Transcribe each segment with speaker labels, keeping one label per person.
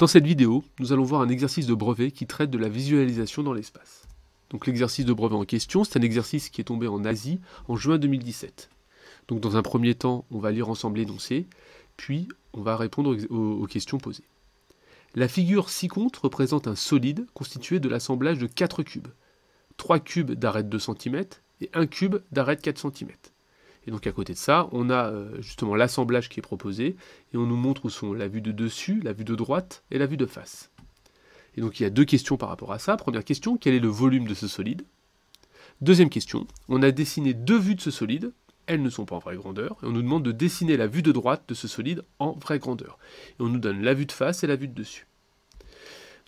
Speaker 1: Dans cette vidéo, nous allons voir un exercice de brevet qui traite de la visualisation dans l'espace. Donc l'exercice de brevet en question, c'est un exercice qui est tombé en Asie en juin 2017. Donc dans un premier temps, on va lire ensemble l'énoncé, puis on va répondre aux, questions posées. La figure 6 contre représente un solide constitué de l'assemblage de 4 cubes, 3 cubes d'arête 2 cm et 1 cube d'arête 4 cm. Et donc à côté de ça, on a euh, justement l'assemblage qui est proposé, et on nous montre où sont la vue de dessus, la vue de droite et la vue de face. Et donc il y a deux questions par rapport à ça. Première question, quel est le volume de ce solide Deuxième question, on a dessiné deux vues de ce solide, elles ne sont pas en vraie grandeur, et on nous demande de dessiner la vue de droite de ce solide en vraie grandeur. Et on nous donne la vue de face et la vue de dessus.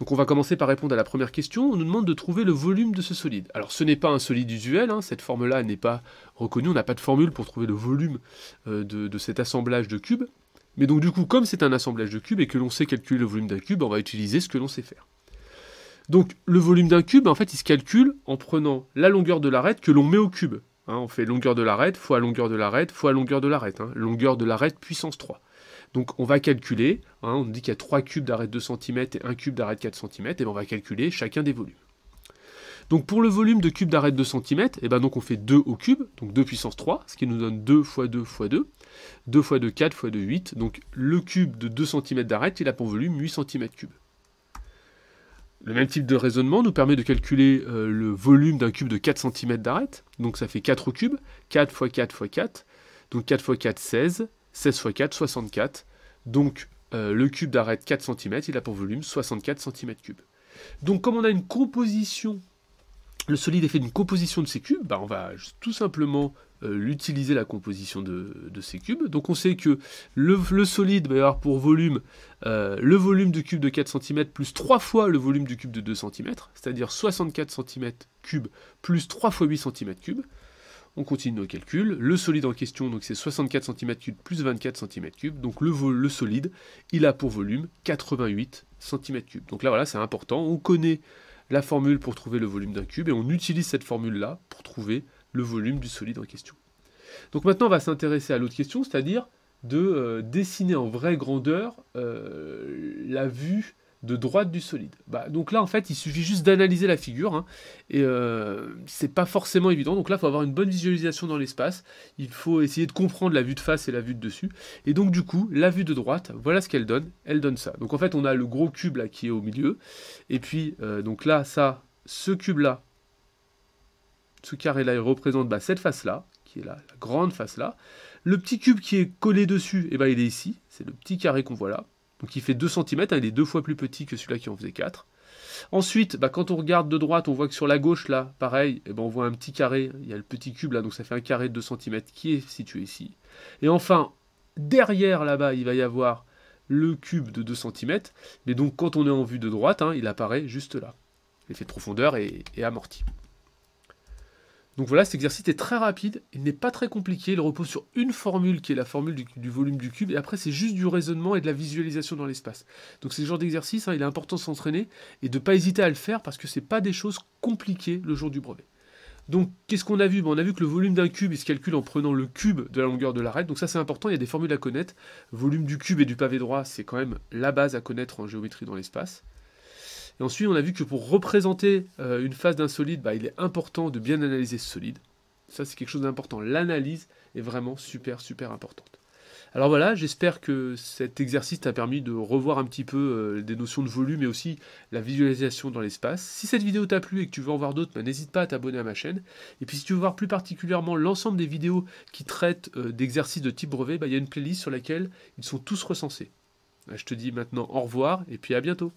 Speaker 1: Donc on va commencer par répondre à la première question. On nous demande de trouver le volume de ce solide. Alors ce n'est pas un solide usuel, hein. cette forme-là n'est pas reconnue, on n'a pas de formule pour trouver le volume euh, de, de cet assemblage de cubes. Mais donc du coup, comme c'est un assemblage de cubes et que l'on sait calculer le volume d'un cube, on va utiliser ce que l'on sait faire. Donc le volume d'un cube, en fait, il se calcule en prenant la longueur de l'arête que l'on met au cube. Hein, on fait longueur de l'arête fois longueur de l'arête fois longueur de l'arête. Hein. longueur de l'arête puissance 3. Donc on va calculer, hein, on dit qu'il y a 3 cubes d'arête 2 cm et 1 cube d'arête 4 cm, et ben, on va calculer chacun des volumes. Donc pour le volume de cube d'arête 2 cm, et ben, donc on fait 2 au cube, donc 2 puissance 3, ce qui nous donne 2 fois 2 fois 2, 2 fois 2 4 fois 2 8, donc le cube de 2 cm d'arête, il a pour volume 8 cm3. Le même type de raisonnement nous permet de calculer euh, le volume d'un cube de 4 cm d'arête. Donc ça fait 4 au cube, 4 x 4 x 4. Donc 4 x 4, 16. 16 x 4, 64. Donc euh, le cube d'arête 4 cm, il a pour volume 64 cm3. Donc comme on a une composition, le solide est fait d'une composition de ces cubes, bah, on va tout simplement euh, l'utiliser la composition de, ces cubes. Donc on sait que le, solide va avoir pour volume euh, le volume du cube de 4 cm plus 3 fois le volume du cube de 2 cm, c'est-à-dire 64 cm3 plus 3 fois 8 cm3. On continue nos calculs. Le solide en question, donc c'est 64 cm3 plus 24 cm3. Donc le, le solide, il a pour volume 88 cm3. Donc là, voilà, c'est important. On connaît la formule pour trouver le volume d'un cube et on utilise cette formule-là pour trouver le volume du solide en question. Donc maintenant, on va s'intéresser à l'autre question, c'est-à-dire de euh, dessiner en vraie grandeur euh, la vue de droite du solide. Bah, donc là, en fait, il suffit juste d'analyser la figure, hein, et euh, c'est pas forcément évident. Donc là, il faut avoir une bonne visualisation dans l'espace, il faut essayer de comprendre la vue de face et la vue de dessus. Et donc, du coup, la vue de droite, voilà ce qu'elle donne, elle donne ça. Donc en fait, on a le gros cube là qui est au milieu, et puis, donc là, ça, ce cube là, ce carré-là, carré-là représente bah, cette face-là, qui est la grande face-là. Le petit cube qui est collé dessus, eh ben, il est ici, c'est le petit carré qu'on voit là. Donc il fait 2 cm, hein. il est deux fois plus petit que celui-là qui en faisait 4. Ensuite, bah, quand on regarde de droite, on voit que sur la gauche, là, pareil, eh ben, on voit un petit carré, il y a le petit cube là, donc ça fait un carré de 2 cm qui est situé ici. Et enfin, derrière là-bas, il va y avoir le cube de 2 cm, mais donc quand on est en vue de droite, hein, il apparaît juste là. L'effet de profondeur est amorti. Donc voilà, cet exercice est très rapide, il n'est pas très compliqué, il repose sur une formule qui est la formule du, volume du cube, et après c'est juste du raisonnement et de la visualisation dans l'espace. Donc c'est le genre d'exercice, hein, il est important de s'entraîner et de ne pas hésiter à le faire parce que ce n'est pas des choses compliquées le jour du brevet. Donc, qu'est-ce qu'on a vu ben, On a vu que le volume d'un cube, il se calcule en prenant le cube de la longueur de l'arête. Donc ça, c'est important, il y a des formules à connaître. Volume du cube et du pavé droit, c'est quand même la base à connaître en géométrie dans l'espace. Et ensuite, on a vu que pour représenter euh, une phase d'un solide, bah, il est important de bien analyser ce solide. Ça, c'est quelque chose d'important. L'analyse est vraiment super, super importante. Alors voilà, j'espère que cet exercice t'a permis de revoir un petit peu euh, des notions de volume et aussi la visualisation dans l'espace. Si cette vidéo t'a plu et que tu veux en voir d'autres, bah, n'hésite pas à t'abonner à ma chaîne. Et puis si tu veux voir plus particulièrement l'ensemble des vidéos qui traitent euh, d'exercices de type brevet, bah, il y a une playlist sur laquelle ils sont tous recensés. Je te dis maintenant au revoir et puis à bientôt.